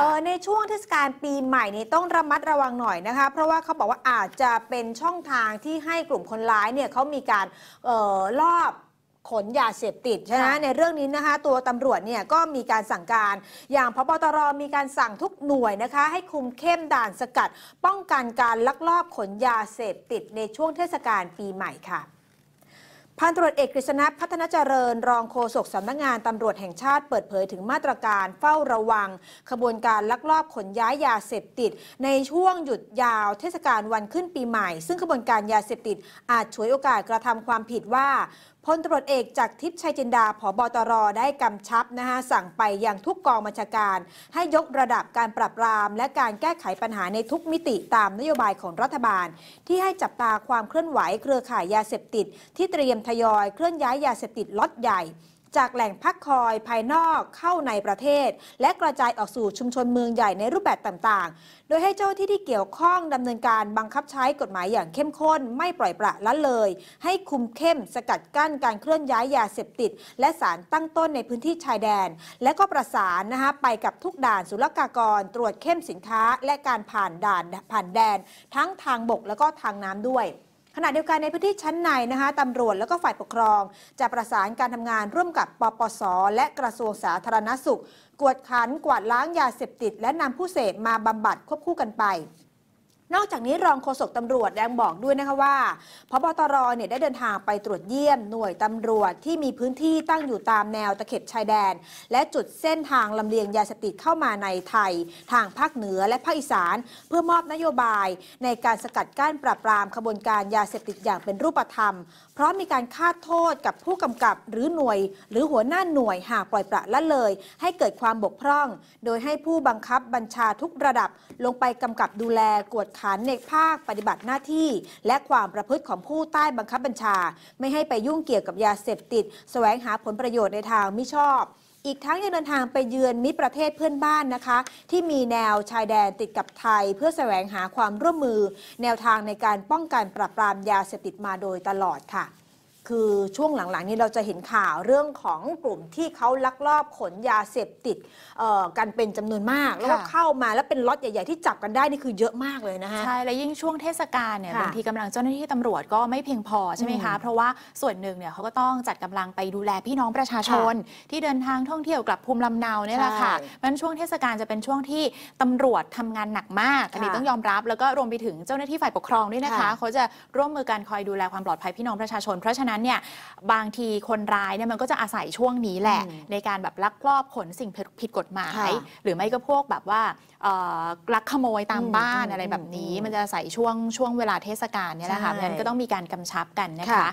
ออในช่วงเทศกาลปีใหม่นี้ต้องระมัดระวังหน่อยนะคะ เพราะว่าเขาบอกว่าอาจจะเป็นช่องทางที่ให้กลุ่มคนร้ายเนี่ยเขามีการออลอบขนยาเสพติดใช่ไหมในเรื่องนี้นะคะตัวตำรวจเนี่ยก็มีการสั่งการ อย่างพบตรมีการสั่งทุกหน่วยนะคะ ให้คุมเข้มด่านสกัด ป้องกันการลักลอบขนยาเสพติดในช่วงเทศกาลปีใหม่ค่ะพันตรวจเอกกฤษณะพัฒนาเจริญรองโฆษกสำนักงงานตำรวจแห่งชาติเปิดเผยถึงมาตรการเฝ้าระวัง ขบวนการลักลอบขนย้ายยาเสพติด ในช่วงหยุดยาวเทศกาลวันขึ้นปีใหม่ ซึ่งขบวนการยาเสพติดอาจฉวยโอกาสกระทำความผิดว่าพลตรวจเอกจากทิพย์ชัยจินดา ผบตรได้กำชับ นะคะสั่งไปยังทุกกองบัญชาการ ให้ยกระดับการปรับปรามและการแก้ไขปัญหาในทุกมิติตามนโยบายของรัฐบาล ที่ให้จับตาความเคลื่อนไหวเครือข่ายยาเสพติด ที่เตรียมทยอย เคลื่อนย้ายยาเสพติดล็อตใหญ่จากแหล่งพักคอยภายนอกเข้าในประเทศ และกระจายออกสู่ชุมชนเมืองใหญ่ในรูปแบบต่างๆ โดยให้เจ้าที่ที่เกี่ยวข้องดำเนินการบังคับใช้กฎหมายอย่างเข้มข้นไม่ปล่อยปละละเลย ให้คุมเข้มสกัดกั้นการเคลื่อนย้ายยาเสพติด และสารตั้งต้นในพื้นที่ชายแดน และก็ประสานนะคะไปกับทุกด่านศุลกากรตรวจเข้มสินค้าและการผ่านด่านผ่านแดนทั้งทางบกและก็ทางน้าด้วยขณะเดียวกันในพื้นที่ชั้นในนะคะตำรวจและก็ฝ่ายปกครอง จะประสานการทำงานร่วมกับปปสและกระทรวงสาธารณสุข กวดขันกวาดล้างยาเสพติด และนำผู้เสพมาบำบัดควบคู่กันไปนอกจากนี้รองโฆษกตำรวจยังบอกด้วยนะคะว่าพบตรเนี่ยได้เดินทางไปตรวจเยี่ยมหน่วยตำรวจที่มีพื้นที่ตั้งอยู่ตามแนวตะเข็บชายแดน และจุดเส้นทางลำเลียงยาเสพติดเข้ามาในไทย ทางภาคเหนือและภาคอีสาน เพื่อมอบนโยบายในการสกัดกั้นปราบปรามขบวนการยาเสพติดอย่างเป็นรูปธรรมพร้อมมีการคาดโทษกับผู้กำกับหรือหน่วย หรือหัวหน้าหน่วยหากปล่อยปละละเลย ให้เกิดความบกพร่อง โดยให้ผู้บังคับบัญชาทุกระดับลงไปกำกับดูแลกวดขันในภาคปฏิบัติหน้าที่ และความประพฤติของผู้ใต้บังคับบัญชา ไม่ให้ไปยุ่งเกี่ยวกับยาเสพติด แสวงหาผลประโยชน์ในทางมิชอบ อีกทั้งยังเดินทางไปเยือนมิตรประเทศเพื่อนบ้านนะคะ ที่มีแนวชายแดนติดกับไทย เพื่อแสวงหาความร่วมมือ แนวทางในการป้องกันปราบปรามยาเสพติดมาโดยตลอดค่ะคือช่วงหลังๆ นี้เราจะเห็นข่าวเรื่องของกลุ่มที่เขาลักลอบขนยาเสพติดกันเป็นจำนวนมาก แล้วก็เข้ามาแล้วเป็นล็อตใหญ่ๆที่จับกันได้ นี่คือเยอะมากเลยนะคะใช่ และยิ่งช่วงเทศกาลเนี่ยบางทีกำลังเจ้าหน้าที่ตำรวจก็ไม่เพียงพอใช่ไหมคะ เพราะว่าส่วนหนึ่งเนี่ยเขาก็ต้องจัดกำลังไปดูแลพี่น้องประชาชน ที่เดินทางท่องเที่ยวกลับภูมิลำเนาเนี่ยแหละค่ะเพราะนั้นช่วงเทศกาลจะเป็นช่วงที่ตำรวจทำงานหนักมากอันนี้ต้องยอมรับ แล้วก็รวมไปถึงเจ้าหน้าที่ฝ่ายปกครองด้วยนะคะเขาจะร่วมมือกันคอยดูแลความปลอดภัยพี่น้องประชาชนเพราะฉะนั้น้นเนี่ยบางทีคนร้ายเนี่ยมันก็จะอาศัยช่วงนี้ แหละ ในการแบบลักลอบ ขน สิ่งผิดกฎหมาย หรือไม่ก็พวกแบบว่าลักขโมยตามบ้านอะไรแบบนี้มันจะอาศัยช่วงช่วงเวลาเทศกาลเนี่ยนะคะเพราะฉะนั้นก็ต้องมีการกำชับกันนะคะ